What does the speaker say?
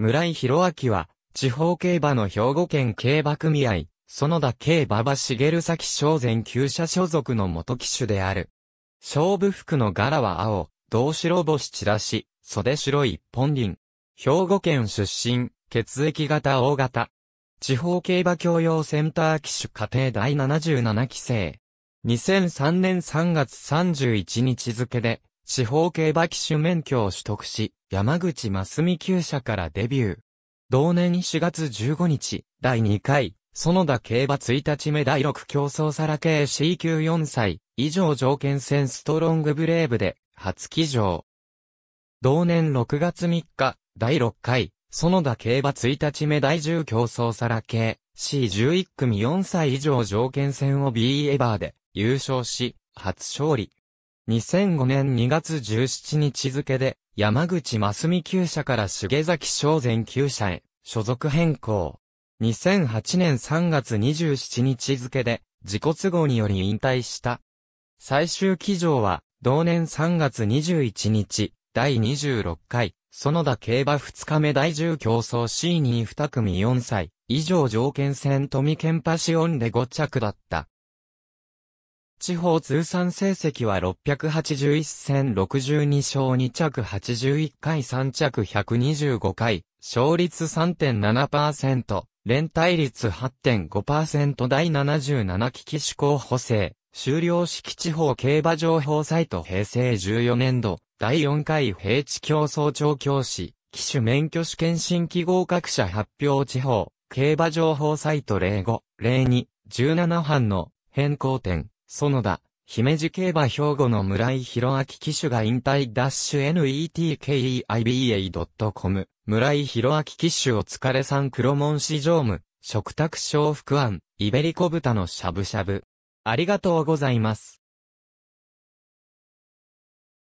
村井弘明は、地方競馬の兵庫県競馬組合、園田競馬場茂崎商前旧社所属の元騎手である。勝負服の柄は青、銅白星散らし、袖白一本輪。兵庫県出身、血液型大型。地方競馬教養センター騎手家庭第77期生。2003年3月31日付で、地方競馬騎手免許を取得し、山口真澄厩舎からデビュー。同年4月15日、第2回、園田競馬1日目第6競争サラ系 C 級4歳、以上条件戦ストロングブレーブで、初騎乗。同年6月3日、第6回、園田競馬1日目第10競争サラ系 C11 組4歳以上条件戦を B エバーで優勝し、初勝利。2005年2月17日付で、山口真澄旧社から重崎正前旧社へ、所属変更。2008年3月27日付で、自己都合により引退した。最終起乗は、同年3月21日、第26回、園田競馬2日目第10競争 C2 2組4歳、以上条件戦富健パシオンで5着だった。地方通算成績は681戦62勝2着81回3着125回、勝率3.7%、連帯率8.5%第77期機種候補生、終了式地方競馬情報サイト平成14年度、第4回平地競争調教師、機種免許試験新規合格者発表地方、競馬情報サイト05、02、17班の変更点。園田、姫路競馬兵庫の村井博明騎手が引退ダッシュ netkeiba.com 村井博明騎手お疲れさん黒門市常務、食卓小福庵、イベリコ豚のしゃぶしゃぶ。ありがとうございます。